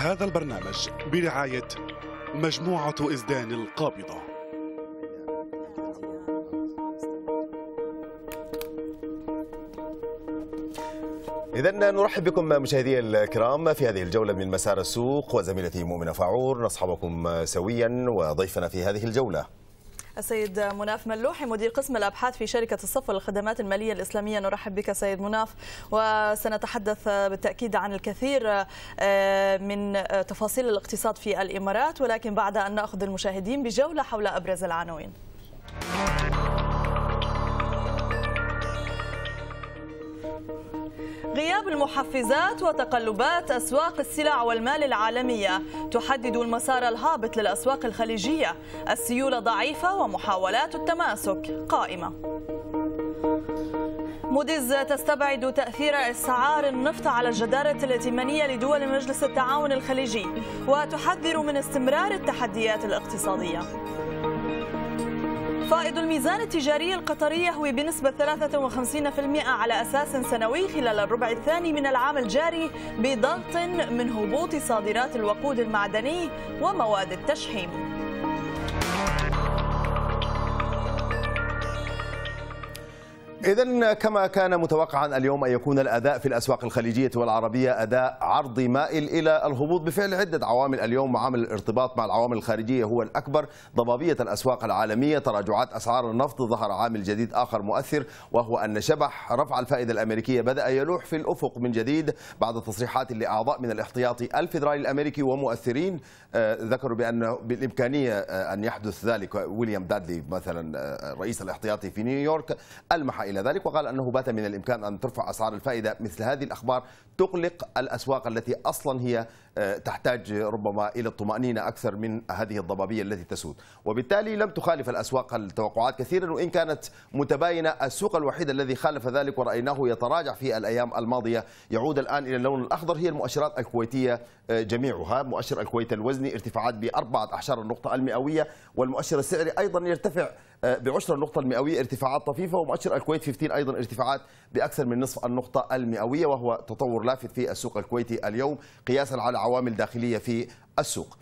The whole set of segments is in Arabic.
هذا البرنامج برعاية مجموعة إزدان القابضة إذا نرحب بكم مشاهدي الكرام في هذه الجولة من مسار السوق وزميلتي مؤمنة فاعور نصحبكم سويا وضيفنا في هذه الجولة السيد مناف ملوحي مدير قسم الابحاث في شركه الصف للخدمات الماليه الاسلاميه نرحب بك سيد مناف وسنتحدث بالتاكيد عن الكثير آه، من تفاصيل الاقتصاد في الامارات ولكن بعد ان ناخذ المشاهدين بجوله حول ابرز العناوين. غياب المحفزات وتقلبات أسواق السلع والمال العالمية تحدد المسار الهابط للأسواق الخليجية السيولة ضعيفة ومحاولات التماسك قائمة موديز تستبعد تأثير أسعار النفط على الجدارة الائتمانية لدول مجلس التعاون الخليجي وتحذر من استمرار التحديات الاقتصادية فائض الميزان التجاري القطري يهوي بنسبة 53% على أساس سنوي خلال الربع الثاني من العام الجاري بضغط من هبوط صادرات الوقود المعدني ومواد التشحيم إذا كما كان متوقعا اليوم أن يكون الأداء في الأسواق الخليجية والعربية أداء عرضي مائل إلى الهبوط بفعل عدة عوامل اليوم عامل الارتباط مع العوامل الخارجية هو الأكبر ضبابية الأسواق العالمية تراجعات أسعار النفط ظهر عامل جديد آخر مؤثر وهو أن شبح رفع الفائدة الأمريكية بدأ يلوح في الأفق من جديد بعد تصريحات لأعضاء من الاحتياطي الفيدرالي الأمريكي ومؤثرين آه، ذكروا بأن بالإمكانية آه، أن يحدث ذلك ويليام دادلي مثلا آه، رئيس الاحتياطي في نيويورك ألمح إلى ذلك وقال أنه بات من الإمكان أن ترفع أسعار الفائدة مثل هذه الأخبار تقلق الأسواق التي أصلا هي آه، تحتاج ربما إلى الطمأنينة أكثر من هذه الضبابية التي تسود وبالتالي لم تخالف الأسواق التوقعات كثيرا وإن كانت متباينة السوق الوحيد الذي خالف ذلك ورأيناه يتراجع في الأيام الماضية يعود الآن إلى اللون الأخضر هي المؤشرات الكويتية آه، جميعها مؤشر الكويت الوزني ارتفاعات بأربعة أعشار النقطة المئوية والمؤشر السعري أيضا يرتفع آه، بعشر النقطة المئوية ارتفاعات طفيفة ومؤشر الكويت 15 أيضا ارتفاعات بأكثر من نصف النقطة المئوية وهو تطور لافت في السوق الكويتي اليوم قياسا على عوامل داخلية في السوق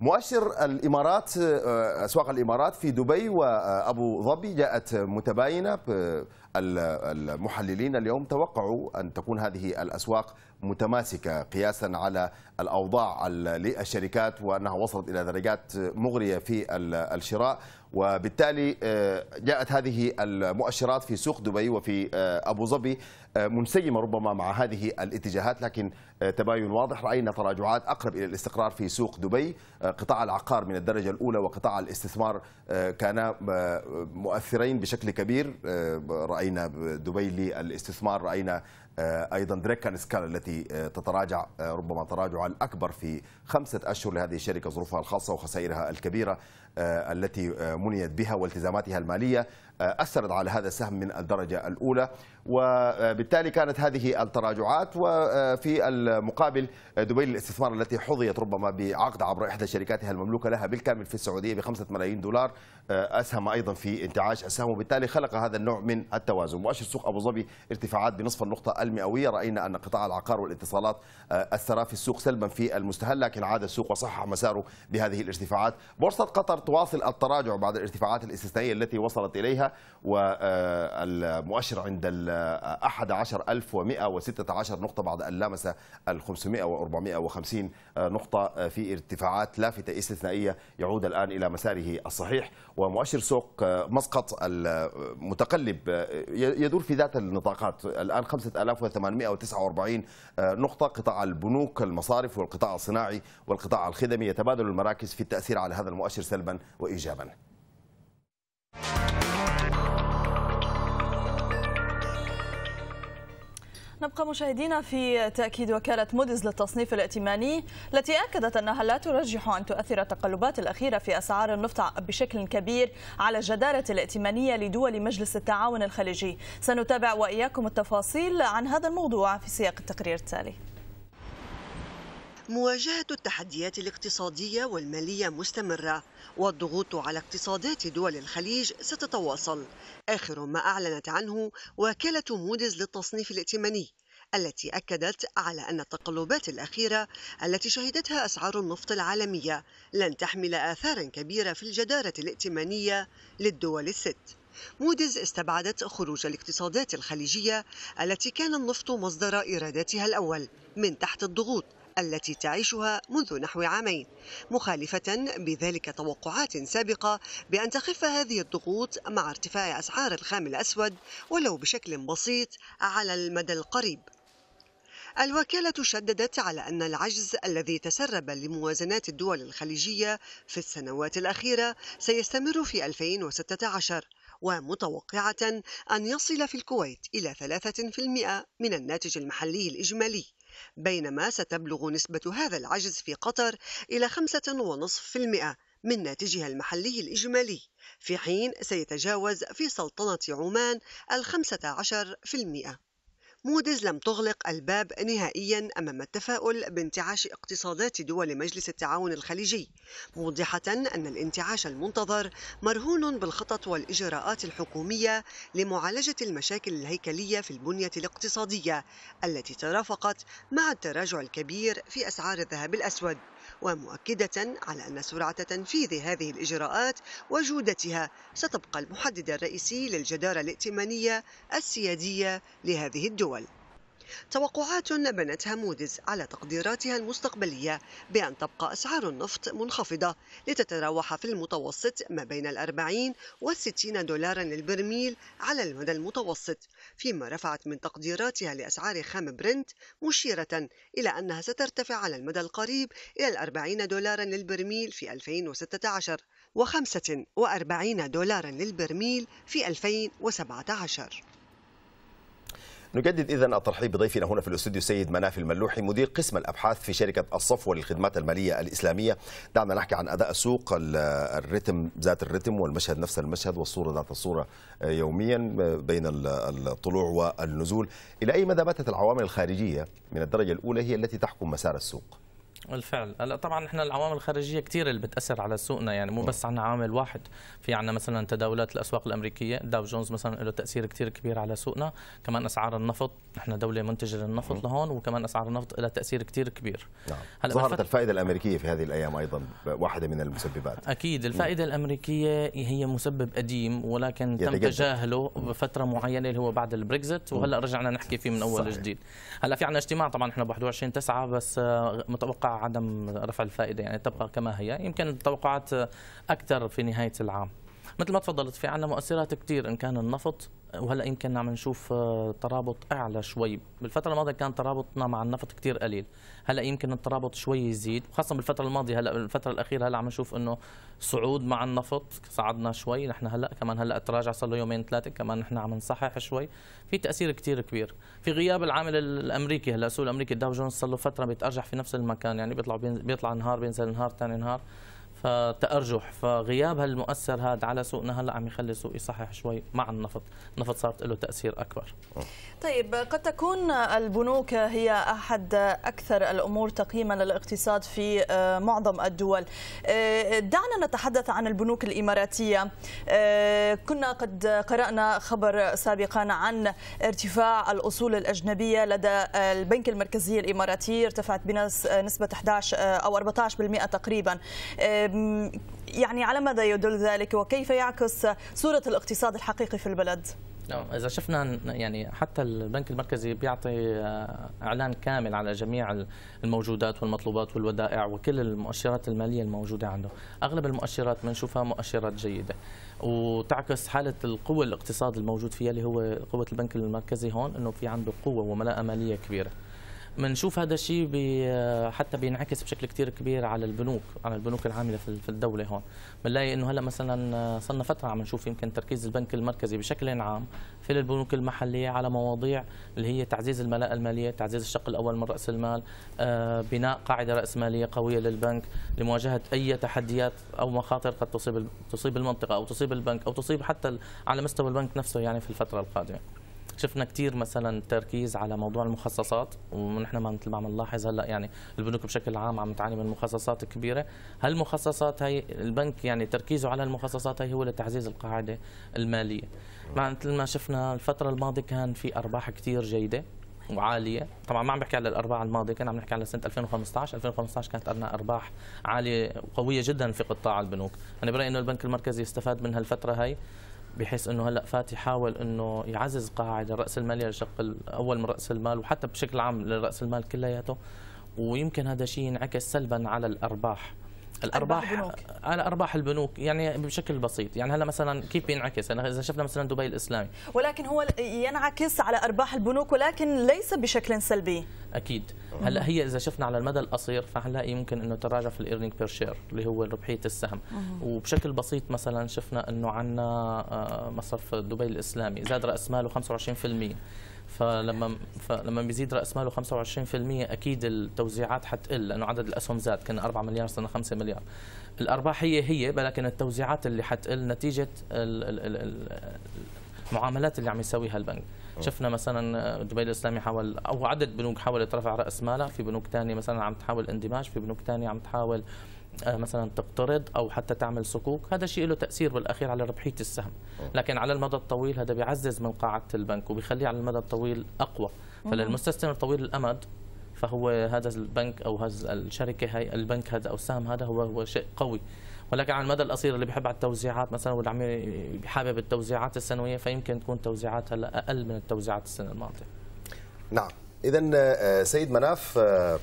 مؤشر الامارات آه، اسواق الامارات في دبي وابو ظبي جاءت متباينه آه، المحللين اليوم توقعوا ان تكون هذه الاسواق متماسكه قياسا على الاوضاع للشركات وانها وصلت الى درجات مغريه في الشراء وبالتالي آه، جاءت هذه المؤشرات في سوق دبي وفي ابو ظبي آه، منسجمه ربما مع هذه الاتجاهات لكن آه، تباين واضح راينا تراجعات اقرب الى الاستقرار في سوق دبي آه، قطاع العقار من الدرجه الاولى وقطاع الاستثمار كانا مؤثرين بشكل كبير راينا دبي للاستثمار راينا ايضا دريكان سكال التي تتراجع ربما تراجع الاكبر في خمسه اشهر لهذه الشركه ظروفها الخاصه وخسائرها الكبيره التي منيت بها والتزاماتها الماليه أثرت على هذا السهم من الدرجة الأولى وبالتالي كانت هذه التراجعات وفي المقابل دبي للاستثمار التي حظيت ربما بعقد عبر إحدى شركاتها المملوكة لها بالكامل في السعودية بخمسة ملايين دولار أسهم أيضا في انتعاش السهم وبالتالي خلق هذا النوع من التوازن مؤشر سوق أبو ظبي ارتفاعات بنصف النقطة المئوية رأينا أن قطاع العقار والاتصالات أثر في السوق سلبا في المستهل لكن عاد السوق وصحح مساره بهذه الارتفاعات بورصة قطر تواصل التراجع بعد الارتفاعات الاستثنائية التي وصلت إليها والمؤشر عند ال 11116 نقطة بعد أن لامس ال 500 و 450 نقطة آه، في ارتفاعات لافتة استثنائية يعود الآن إلى مساره الصحيح ومؤشر سوق آه، مسقط المتقلب آه، يدور في ذات النطاقات الآن 5849 نقطة قطاع البنوك المصارف والقطاع الصناعي والقطاع الخدمي يتبادل المراكز في التأثير على هذا المؤشر سلبا وإيجابا. نبقى مشاهدينا في تأكيد وكالة موديز للتصنيف الائتماني التي أكدت أنها لا ترجح أن تؤثر التقلبات الأخيرة في أسعار النفط بشكل كبير على الجدارة الائتمانية لدول مجلس التعاون الخليجي سنتابع وإياكم التفاصيل عن هذا الموضوع في سياق التقرير التالي مواجهة التحديات الاقتصادية والمالية مستمرة والضغوط على اقتصادات دول الخليج ستتواصل آخر ما أعلنت عنه وكالة مودز للتصنيف الائتماني التي أكدت على أن التقلبات الأخيرة التي شهدتها أسعار النفط العالمية لن تحمل آثارا كبيرة في الجدارة الائتمانية للدول الست مودز استبعدت خروج الاقتصادات الخليجية التي كان النفط مصدر إيراداتها الأول من تحت الضغوط التي تعيشها منذ نحو عامين مخالفة بذلك توقعات سابقة بأن تخف هذه الضغوط مع ارتفاع أسعار الخام الأسود ولو بشكل بسيط على المدى القريب الوكالة شددت على أن العجز الذي تسرب لموازنات الدول الخليجية في السنوات الأخيرة سيستمر في 2016 ومتوقعة أن يصل في الكويت إلى 3% من الناتج المحلي الإجمالي بينما ستبلغ نسبة هذا العجز في قطر إلى 5.5% من ناتجها المحلي الإجمالي في حين سيتجاوز في سلطنة عمان الخمسة 15% مودز لم تغلق الباب نهائيا أمام التفاؤل بانتعاش اقتصادات دول مجلس التعاون الخليجي موضحة أن الانتعاش المنتظر مرهون بالخطط والإجراءات الحكومية لمعالجة المشاكل الهيكلية في البنية الاقتصادية التي ترافقت مع التراجع الكبير في أسعار الذهب الأسود ومؤكدة على أن سرعة تنفيذ هذه الإجراءات وجودتها ستبقى المحدد الرئيسي للجدارة الائتمانية السيادية لهذه الدول توقعات بنتها موديز على تقديراتها المستقبلية بأن تبقى أسعار النفط منخفضة لتتراوح في المتوسط ما بين الأربعين والستين دولارا للبرميل على المدى المتوسط فيما رفعت من تقديراتها لأسعار خام برنت مشيرة إلى أنها سترتفع على المدى القريب إلى الأربعين دولارا للبرميل في 2016 و45 دولارا للبرميل في 2017 نجدد إذا الترحيب بضيفنا هنا في الاستوديو السيد مناف الملوحي مدير قسم الأبحاث في شركة الصفوة للخدمات المالية الإسلامية دعنا نحكي عن أداء السوق الرتم ذات الرتم والمشهد نفس المشهد والصورة ذات الصورة آه، يوميا آه، بين الطلوع والنزول إلى أي مدى باتت العوامل الخارجية من الدرجة الأولى هي التي تحكم مسار السوق بالفعل هلا طبعا احنا العوامل الخارجيه كثير اللي بتاثر على سوقنا يعني مو بس عنا عامل واحد في عنا مثلا تداولات الاسواق الامريكيه داو جونز مثلا له تاثير كثير كبير على سوقنا كمان اسعار النفط نحن دوله منتجه للنفط أمم. لهون وكمان اسعار النفط لها تاثير كثير كبير نعم. هلا ظهرت الفت... الفائده الامريكيه في هذه الايام ايضا واحده من المسببات اكيد أمم. الفائده مم. الامريكيه هي مسبب قديم ولكن تم تجاهله أمم. بفتره معينه اللي هو بعد البريكزت وهلا رجعنا نحكي فيه من اول صحيح. جديد هلا في عنا اجتماع طبعا احنا ب 21 تسعة بس متوقع عدم رفع الفائده يعني تبقى كما هي يمكن التوقعات اكثر في نهايه العام مثل ما تفضلت في عنا مؤثرات كثير ان كان النفط وهلا يمكن عم نشوف آه، ترابط اعلى شوي بالفتره الماضيه كان ترابطنا مع النفط كثير قليل هلا يمكن الترابط شوي يزيد وخاصه بالفتره الماضيه هلا بالفتره الاخيره هلا عم نشوف انه صعود مع النفط صعدنا شوي نحن هلا كمان هلا تراجع صار له يومين ثلاثه كمان نحن عم نصحح شوي في تاثير كثير كبير في غياب العامل الامريكي هلا السوق الامريكي الداو جونز صار له فتره بيتارجح في نفس المكان يعني بيطلع بيطلع نهار بينزل نهار ثاني نهار تأرجح فغياب هالمؤثر هذا على سوقنا هلا عم يخلي السوق يصحح شوي مع النفط النفط صارت له تأثير أكبر طيب قد تكون البنوك هي أحد أكثر الأمور تقييما للاقتصاد في آه، معظم الدول آه، دعنا نتحدث عن البنوك الإماراتية آه، كنا قد قرأنا خبر سابقا عن ارتفاع الأصول الأجنبية لدى البنك المركزي الإماراتي ارتفعت بنسبة 11 أو 14% تقريبا يعني على ماذا يدل ذلك وكيف يعكس صورة الاقتصاد الحقيقي في البلد؟ نعم، إذا شفنا يعني حتى البنك المركزي بيعطي آه، إعلان كامل على جميع الموجودات والمطلوبات والودائع وكل المؤشرات المالية الموجودة عنده أغلب المؤشرات بنشوفها مؤشرات جيدة وتعكس حالة القوة الاقتصاد الموجود فيها اللي هو قوة البنك المركزي هون أنه في عنده قوة وملاءة مالية كبيرة بنشوف هذا الشيء حتى بينعكس بشكل كتير كبير على البنوك على البنوك العامله في الدوله هون بنلاقي انه هلا مثلا صرنا فتره عم نشوف يمكن تركيز البنك المركزي بشكل عام في البنوك المحليه على مواضيع اللي هي تعزيز الملاءه الماليه تعزيز الشق الاول من راس المال آه، بناء قاعده راس ماليه قويه للبنك لمواجهه اي تحديات او مخاطر قد تصيب تصيب المنطقه او تصيب البنك او تصيب حتى على مستوى البنك نفسه يعني في الفتره القادمه شفنا كثير مثلا تركيز على موضوع المخصصات ونحن ما مثل ما عم نلاحظ هلا يعني البنوك بشكل عام عم تعاني من مخصصات كبيره هالمخصصات هي البنك يعني تركيزه على المخصصات هي هو لتعزيز القاعده الماليه مع مثل ما شفنا الفتره الماضيه كان في ارباح كثير جيده وعاليه طبعا ما عم بحكي على الارباح الماضيه كان عم نحكي على سنه 2015 2015 كانت عندنا ارباح عاليه وقويه جدا في قطاع البنوك انا برايي انه البنك المركزي استفاد من هالفتره هي بحيث انه هلا فاتي حاول انه يعزز قاعده راس الماليه لشق الاول من راس المال وحتى بشكل عام لراس المال كلياته ويمكن هذا الشيء ينعكس سلبا على الارباح الارباح على ارباح البنوك يعني بشكل بسيط يعني هلا مثلا كيف بينعكس انا اذا شفنا مثلا دبي الاسلامي ولكن هو ينعكس على ارباح البنوك ولكن ليس بشكل سلبي اكيد هلا هي اذا شفنا على المدى القصير فهنلاقي ممكن انه تراجع في الايرنينج بير شير اللي هو ربحيه السهم وبشكل بسيط مثلا شفنا انه عندنا آه، مصرف دبي الاسلامي زاد راس ماله 25% فلما فلما بيزيد راس ماله 25% اكيد التوزيعات حتقل لانه عدد الاسهم زاد كان 4 مليار صرنا 5 مليار الارباح هي ولكن التوزيعات اللي حتقل نتيجه المعاملات اللي عم يسويها البنك شفنا مثلا دبي الاسلامي حاول او عدد بنوك حاولت رفع راس مالها في بنوك ثانيه مثلا عم تحاول اندماج في بنوك ثانيه عم تحاول آه، مثلا تقترض او حتى تعمل صكوك هذا الشيء له تاثير بالاخير على ربحيه السهم لكن على المدى الطويل هذا بيعزز من قاعده البنك وبيخليه على المدى الطويل اقوى فللمستثمر طويل الامد فهو هذا البنك او هذا الشركه هي البنك هذا او السهم هذا هو هو شيء قوي ولكن على المدى القصير اللي بحب على التوزيعات مثلا واللي عم حابب التوزيعات السنويه فيمكن تكون توزيعات هلا اقل من التوزيعات السنه الماضيه. نعم، اذا آه، سيد مناف آه،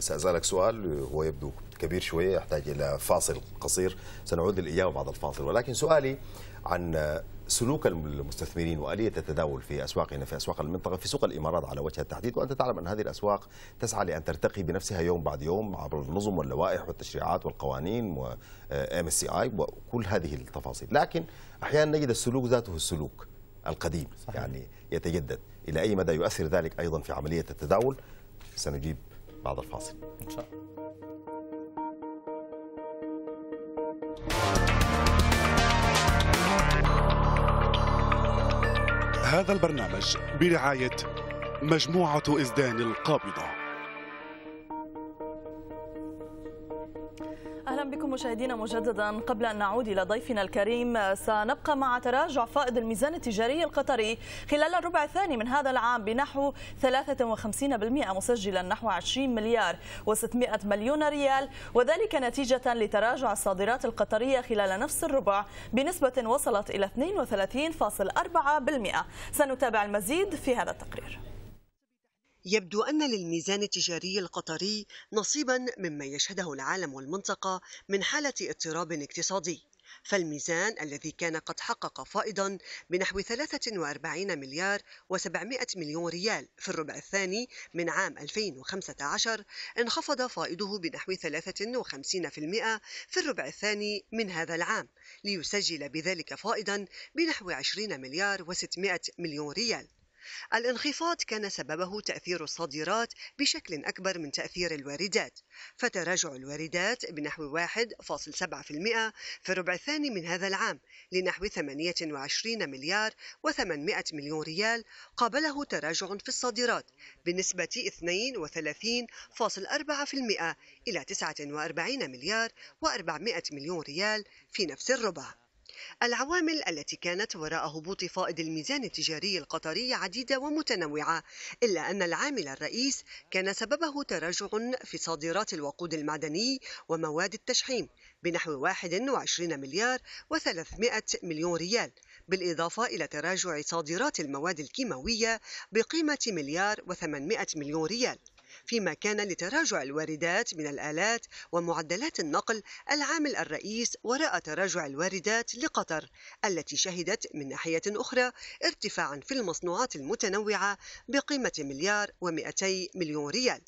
ساسالك سؤال هو يبدو كبير شوية يحتاج إلى فاصل قصير سنعود للإجابة بعد الفاصل ولكن سؤالي عن سلوك المستثمرين واليه التداول في اسواقنا في اسواق المنطقه في سوق الامارات على وجه التحديد وانت تعلم ان هذه الاسواق تسعى لان ترتقي بنفسها يوم بعد يوم عبر النظم واللوائح والتشريعات والقوانين و آه، MSCI اي وكل هذه التفاصيل لكن احيانا نجد السلوك ذاته السلوك القديم صحيح. يعني يتجدد الى اي مدى يؤثر ذلك ايضا في عمليه التداول سنجيب بعد الفاصل ان شاء الله هذا البرنامج برعاية مجموعة إزدان القابضة مشاهدينا مجددا قبل أن نعود إلى ضيفنا الكريم سنبقى مع تراجع فائض الميزان التجاري القطري خلال الربع الثاني من هذا العام بنحو 53% مسجلا نحو 20 مليار و600 مليون ريال وذلك نتيجة لتراجع الصادرات القطرية خلال نفس الربع بنسبة وصلت إلى 32.4% سنتابع المزيد في هذا التقرير يبدو أن للميزان التجاري القطري نصيبا مما يشهده العالم والمنطقة من حالة اضطراب اقتصادي فالميزان الذي كان قد حقق فائضا بنحو 43 مليار و700 مليون ريال في الربع الثاني من عام 2015 انخفض فائضه بنحو 53% في الربع الثاني من هذا العام ليسجل بذلك فائضا بنحو 20 مليار و600 مليون ريال الانخفاض كان سببه تأثير الصادرات بشكل أكبر من تأثير الواردات فتراجع الواردات بنحو 1.7% في الربع الثاني من هذا العام لنحو 28 مليار و800 مليون ريال قابله تراجع في الصادرات بنسبة 32.4% إلى 49 مليار و400 مليون ريال في نفس الربع العوامل التي كانت وراء هبوط فائض الميزان التجاري القطري عديدة ومتنوعة إلا أن العامل الرئيس كان سببه تراجع في صادرات الوقود المعدني ومواد التشحيم بنحو 21 مليار و300 مليون ريال بالإضافة إلى تراجع صادرات المواد الكيماوية بقيمة مليار و800 مليون ريال فيما كان لتراجع الواردات من الآلات ومعدلات النقل العامل الرئيس وراء تراجع الواردات لقطر التي شهدت من ناحية أخرى ارتفاعا في المصنوعات المتنوعة بقيمة مليار و200 مليون ريال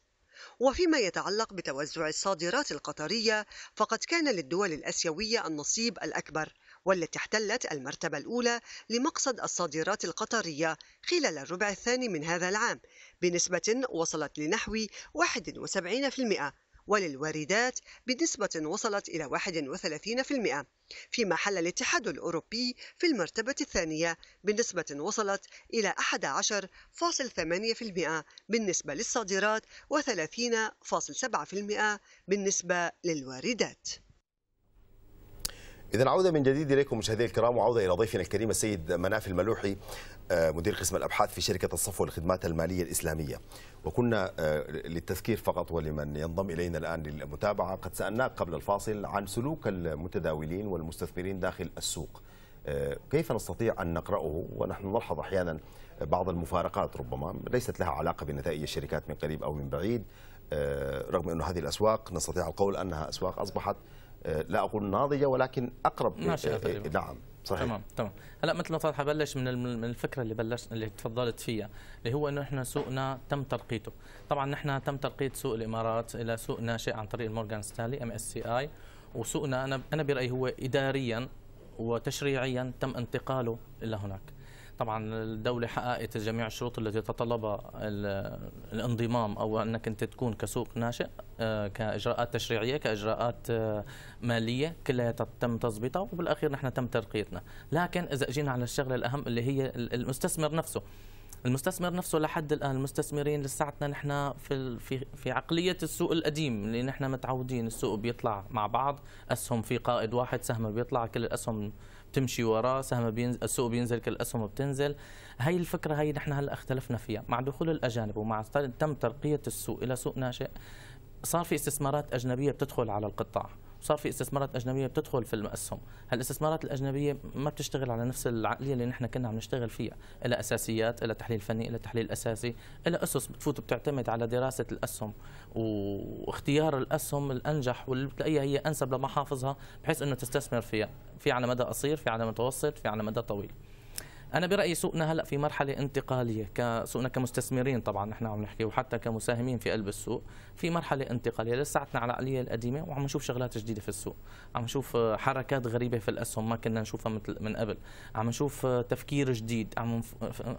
وفيما يتعلق بتوزع الصادرات القطرية فقد كان للدول الأسيوية النصيب الأكبر والتي احتلت المرتبة الأولى لمقصد الصادرات القطرية خلال الربع الثاني من هذا العام بنسبة وصلت لنحو 71% وللواردات بنسبة وصلت إلى 31% فيما حل الاتحاد الأوروبي في المرتبة الثانية بنسبة وصلت إلى 11.8% بالنسبة للصادرات و30.7% بالنسبة للواردات إذا عودة من جديد إليكم مشاهدينا الكرام وعودة إلى ضيفنا الكريم السيد مناف الملوحي آه، مدير قسم الأبحاث في شركة الصفوة للخدمات المالية الإسلامية وكنا آه، للتذكير فقط ولمن ينضم إلينا الآن للمتابعة قد سألناك قبل الفاصل عن سلوك المتداولين والمستثمرين داخل السوق آه، كيف نستطيع أن نقرأه ونحن نلاحظ أحيانا بعض المفارقات ربما ليست لها علاقة بنتائج الشركات من قريب أو من بعيد رغم أن هذه الأسواق نستطيع القول أنها أسواق أصبحت آه، لا اقول ناضجه ولكن اقرب طيب. آه، نعم صحيح تمام تمام هلا مثل ما طرحه بلش من من الفكره اللي بلشت اللي تفضلت فيها اللي هو انه احنا سوقنا تم ترقيته طبعا نحن تم ترقيه سوق الامارات الى سوق ناشئ عن طريق المورغان ستانلي ام اس سي اي وسوقنا انا انا برايي هو اداريا وتشريعيا تم انتقاله الى هناك طبعا الدولة حققت جميع الشروط التي تطلبها الانضمام أو أنك أنت تكون كسوق ناشئ آه، كإجراءات تشريعية كإجراءات آه، مالية كلها تم تظبيطها وبالأخير نحن تم ترقيتنا لكن إذا جينا على الشغلة الأهم اللي هي المستثمر نفسه المستثمر نفسه لحد الان المستثمرين لساتنا نحن في في في عقليه السوق القديم اللي نحن متعودين السوق بيطلع مع بعض اسهم في قائد واحد سهم بيطلع كل الاسهم بتمشي وراه سهم بينزل السوق بينزل كل الاسهم بتنزل هي الفكره هي نحن هلا اختلفنا فيها مع دخول الاجانب ومع تم ترقيه السوق الى سوق ناشئ صار في استثمارات اجنبيه بتدخل على القطاع صار في استثمارات اجنبيه بتدخل في الاسهم هالاستثمارات الاجنبيه ما بتشتغل على نفس العقليه اللي نحن كنا عم نشتغل فيها إلى اساسيات إلى تحليل فني إلى تحليل اساسي إلى اسس بتفوت بتعتمد على دراسه الاسهم واختيار الاسهم الانجح واللي بتلاقيها هي انسب لمحافظها بحيث انه تستثمر فيها في على مدى قصير في على متوسط في على مدى طويل انا برايي سوقنا هلا في مرحله انتقاليه كسوقنا كمستثمرين طبعا نحن عم نحكي وحتى كمساهمين في قلب السوق في مرحله انتقاليه لساتنا على العقليه القديمه وعم نشوف شغلات جديده في السوق عم نشوف آه، حركات غريبه في الاسهم ما كنا نشوفها مثل من قبل عم نشوف آه، تفكير جديد عم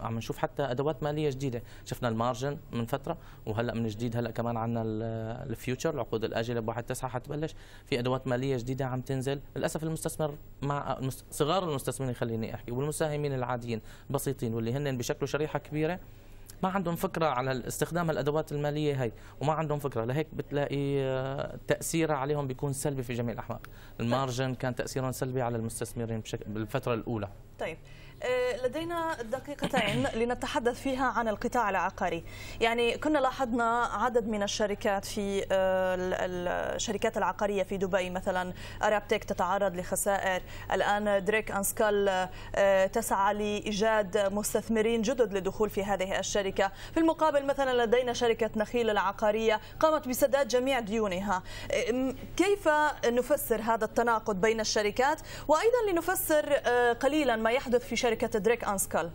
عم نشوف حتى ادوات ماليه جديده شفنا المارجن من فتره وهلا من جديد هلا كمان عندنا آه، الفيوتشر العقود الاجله بواحد تسعة حتبلش في ادوات ماليه جديده عم تنزل للاسف المستثمر مع صغار المستثمرين خليني احكي والمساهمين العاديين عاديين بسيطين واللي هن بشكل شريحه كبيره ما عندهم فكره على استخدام الادوات الماليه هاي وما عندهم فكره لهيك بتلاقي آه، تاثيرها عليهم بيكون سلبي في جميع الاحوال المارجن كان تاثيرهم سلبي على المستثمرين بالفتره الاولى طيب آه، لدينا دقيقتين لنتحدث فيها عن القطاع العقاري يعني كنا لاحظنا عدد من الشركات في آه، الشركات العقارية في دبي مثلا أرابتك تتعرض لخسائر الآن دريك أنسكال آه، تسعى لإيجاد مستثمرين جدد للدخول في هذه الشركة في المقابل مثلا لدينا شركة نخيل العقارية قامت بسداد جميع ديونها كيف نفسر هذا التناقض بين الشركات وأيضا لنفسر قليلا ما يحدث في شركة شركه دريك انسكال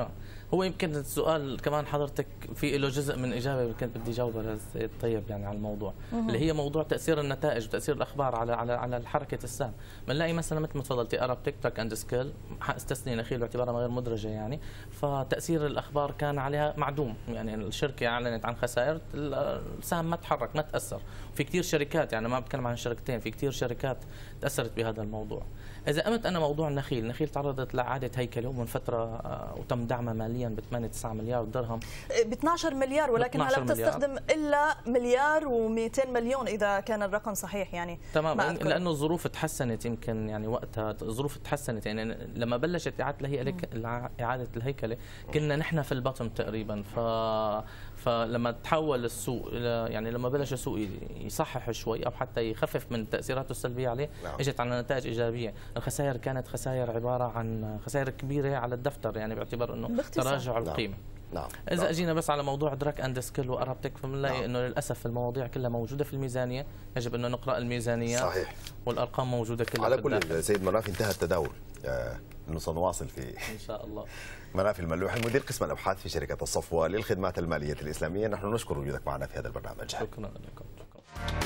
آه. هو يمكن السؤال كمان حضرتك في له جزء من اجابه كنت بدي جاوبها للسيد طيب يعني على الموضوع مهم. اللي هي موضوع تاثير النتائج وتاثير الاخبار على على على حركه السهم بنلاقي مثلا مثل ما تفضلتي ارب تيك تاك اند سكيل استثني نخيل باعتبارها غير مدرجه يعني فتاثير الاخبار كان عليها معدوم يعني الشركه اعلنت عن خسائر السهم ما تحرك ما تاثر في كثير شركات يعني ما بتكلم عن شركتين في كثير شركات تاثرت بهذا الموضوع اذا قمت انا موضوع النخيل النخيل تعرضت لاعاده هيكله من فتره آه، وتم دعمها ماليا ب 8 9 مليار درهم ب 12 مليار ولكن هلا تستخدم الا مليار و200 مليون اذا كان الرقم صحيح يعني تمام لانه الظروف تحسنت يمكن يعني وقتها الظروف تحسنت يعني لما بلشت اعاده اعاده الهيكله كنا نحن في البطن تقريبا ف فلما تحول السوق يعني لما بلش السوق يصحح شوي او حتى يخفف من تاثيراته السلبيه عليه نعم. اجت على نتائج ايجابيه الخسائر كانت خسائر عباره عن خسائر كبيره على الدفتر يعني باعتبار انه باختصار. تراجع القيمه نعم. نعم اذا نعم. اجينا بس على موضوع دراك اند سكيل وارابتك فبنلاقي نعم. انه للاسف المواضيع كلها موجوده في الميزانيه يجب انه نقرا الميزانيه صحيح والارقام موجوده كلها على كل سيد مناف انتهى التداول آه، انه سنواصل في ان شاء الله مناف الملوح مدير قسم الابحاث في شركه الصفوه للخدمات الماليه الاسلاميه نحن نشكر وجودك معنا في هذا البرنامج شكرا لكم شكرا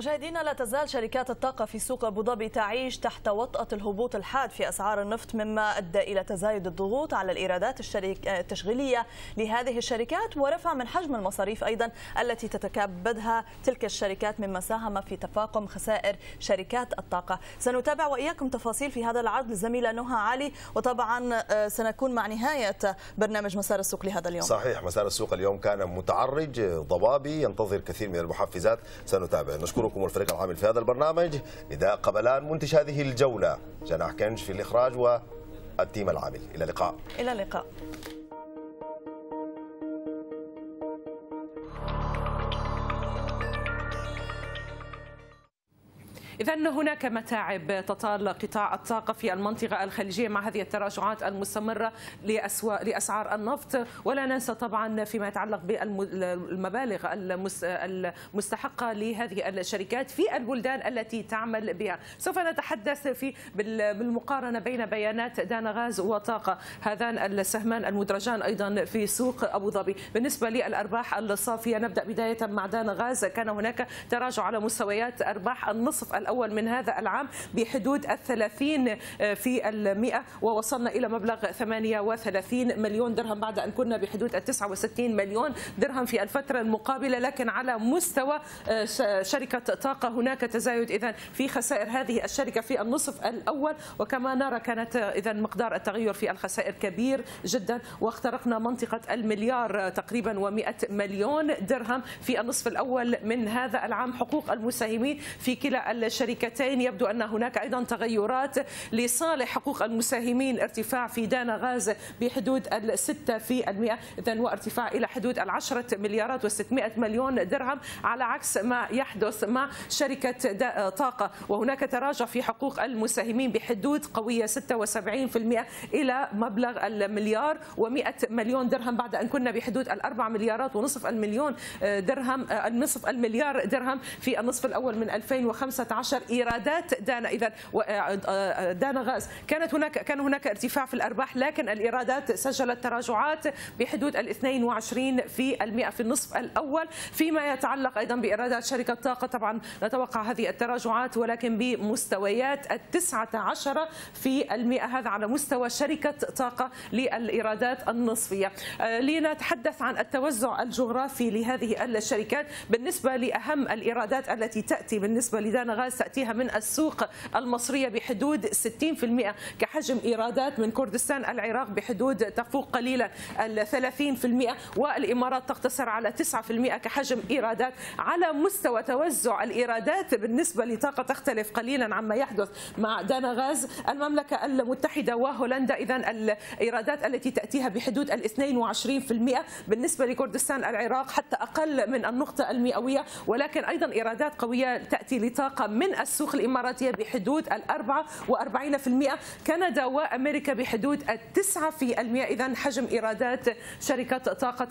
مشاهدينا لا تزال شركات الطاقة في سوق أبو ظبي تعيش تحت وطأة الهبوط الحاد في أسعار النفط مما أدى إلى تزايد الضغوط على الإيرادات الشريك التشغيلية لهذه الشركات ورفع من حجم المصاريف أيضا التي تتكبدها تلك الشركات مما ساهم في تفاقم خسائر شركات الطاقة سنتابع وإياكم تفاصيل في هذا العرض الزميلة نهى علي وطبعا آه، سنكون مع نهاية برنامج مسار السوق لهذا اليوم صحيح مسار السوق اليوم كان متعرج ضبابي ينتظر كثير من المحفزات سنتابع نشكركم. يشارككم والفريق العامل في هذا البرنامج نداء قبلان منتج هذه الجولة جناح كنج في الإخراج والتيم العامل إلى اللقاء إلى اللقاء إذا هناك متاعب تطال قطاع الطاقة في المنطقة الخليجية مع هذه التراجعات المستمرة لأسعار النفط ولا ننسى طبعا فيما يتعلق بالمبالغ المستحقة لهذه الشركات في البلدان التي تعمل بها سوف نتحدث في بالمقارنة بين بيانات دانا غاز وطاقة هذان السهمان المدرجان أيضا في سوق أبو ظبي بالنسبة للأرباح الصافية نبدأ بداية مع دانا غاز كان هناك تراجع على مستويات أرباح النصف الأول الأول من هذا العام بحدود الثلاثين آه، في المئة ووصلنا إلى مبلغ 38 مليون درهم بعد أن كنا بحدود ال 69 مليون درهم في الفترة المقابلة لكن على مستوى آه، شركة طاقة هناك تزايد إذا في خسائر هذه الشركة في النصف الأول وكما نرى كانت آه، إذا مقدار التغير في الخسائر كبير جدا واخترقنا منطقة المليار تقريبا و100 مليون درهم في النصف الأول من هذا العام حقوق المساهمين في كلا الشركات الشركتين يبدو أن هناك أيضا تغيرات لصالح حقوق المساهمين ارتفاع في دانا غاز بحدود الستة في المئة إذن وارتفاع إلى حدود العشرة مليارات وستمائة مليون درهم على عكس ما يحدث مع شركة طاقة وهناك تراجع في حقوق المساهمين بحدود قوية 76% إلى مبلغ المليار و100 مليون درهم بعد أن كنا بحدود الأربع مليارات ونصف المليون درهم النصف آه، المليار درهم في النصف الأول من 2015 10 ايرادات دانا اذا آه، آه، دانا غاز كانت هناك كان هناك ارتفاع في الارباح لكن الايرادات سجلت تراجعات بحدود ال 22 في المئة في النصف الاول فيما يتعلق ايضا بايرادات شركه طاقه طبعا نتوقع هذه التراجعات ولكن بمستويات ال 19 في المئة هذا على مستوى شركه طاقه للايرادات النصفيه آه، لنتحدث عن التوزع الجغرافي لهذه الشركات بالنسبه لاهم الايرادات التي تاتي بالنسبه لدانا غاز غاز تأتيها من السوق المصرية بحدود 60% كحجم إيرادات من كردستان العراق بحدود تفوق قليلا ال 30% والإمارات تقتصر على 9% كحجم إيرادات على مستوى توزع الإيرادات بالنسبة لطاقة تختلف قليلا عما يحدث مع دانا غاز المملكة المتحدة وهولندا إذا الإيرادات التي تأتيها بحدود ال 22% بالنسبة لكردستان العراق حتى أقل من النقطة المئوية ولكن أيضا إيرادات قوية تأتي لطاقة من السوق الإماراتية بحدود الأربعة وأربعين في المئة كندا وأمريكا بحدود التسعة في المئة إذا حجم إيرادات شركة طاقة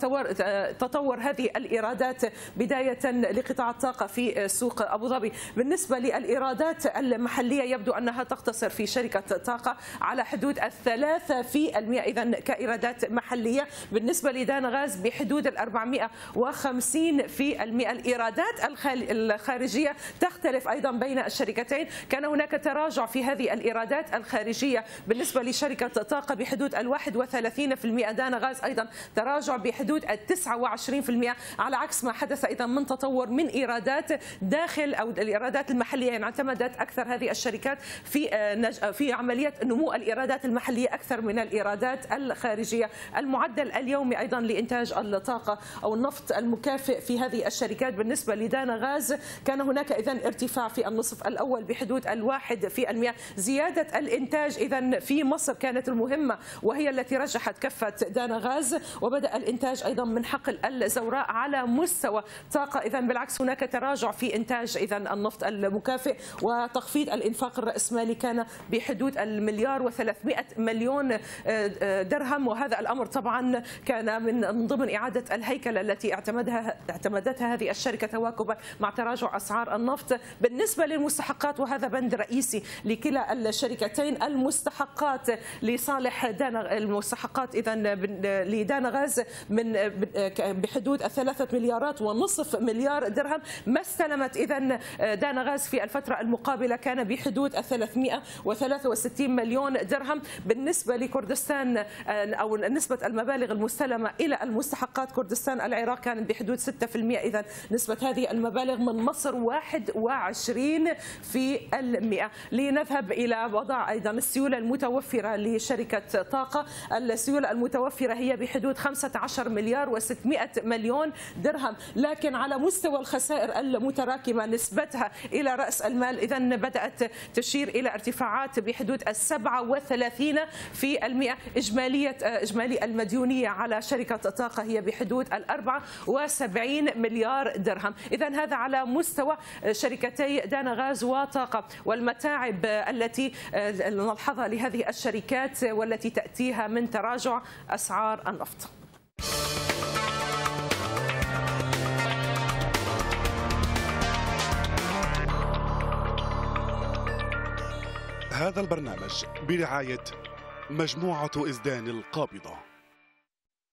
تطور هذه الإيرادات بداية لقطاع الطاقة في سوق أبو ظبي بالنسبة للإيرادات المحلية يبدو أنها تقتصر في شركة طاقة على حدود الثلاثة في المئة إذا كإيرادات محلية بالنسبة لدان غاز بحدود الأربعمائة وخمسين في المئة الإيرادات الخارجية تختلف أيضا بين الشركتين كان هناك تراجع في هذه الإيرادات الخارجية بالنسبة لشركة طاقة بحدود الواحد وثلاثين في المئة دانا غاز أيضا تراجع بحدود التسعة وعشرين في المئة على عكس ما حدث أيضا من تطور من إيرادات داخل أو الإيرادات المحلية يعني اعتمدت أكثر هذه الشركات في آه، في عملية نمو الإيرادات المحلية أكثر من الإيرادات الخارجية المعدل اليومي أيضا لإنتاج الطاقة أو النفط المكافئ في هذه الشركات بالنسبة لدانا غاز كان هناك إذا ارتفاع في النصف الأول بحدود الواحد في المئة زيادة الإنتاج إذا في مصر كانت المهمة وهي التي رجحت كفة دانا غاز وبدأ الإنتاج أيضا من حقل الزوراء على مستوى طاقة إذا بالعكس هناك تراجع في إنتاج إذا النفط المكافئ وتخفيض الإنفاق الرأسمالي كان بحدود المليار و300 مليون آه، آه، درهم وهذا الأمر طبعا كان من ضمن إعادة الهيكلة التي اعتمدها اعتمدتها هذه الشركة تواكبا مع تراجع أسعار النفط بالنسبة بالنسبة للمستحقات وهذا بند رئيسي لكلا الشركتين المستحقات لصالح دانا المستحقات إذا لدانا غاز من بحدود الثلاثة مليارات ونصف مليار درهم ما استلمت إذا دانا غاز في الفترة المقابلة كان بحدود 363 مليون درهم بالنسبة لكردستان أو نسبة المبالغ المستلمة إلى المستحقات كردستان العراق كانت بحدود 6% إذا نسبة هذه المبالغ من مصر 21 في المئة لنذهب إلى وضع أيضا السيولة المتوفرة لشركة طاقة السيولة المتوفرة هي بحدود 15 مليار و600 مليون درهم لكن على مستوى الخسائر المتراكمة نسبتها إلى رأس المال إذا بدأت تشير إلى ارتفاعات بحدود السبعة وثلاثين في المئة إجمالية إجمالي المديونية على شركة طاقة هي بحدود الأربعة وسبعين مليار درهم إذا هذا على مستوى شركتي دار كان غاز وطاقة والمتاعب التي نلحظها آه، لهذه الشركات والتي تأتيها من تراجع أسعار النفط هذا البرنامج برعاية مجموعة إزدان القابضة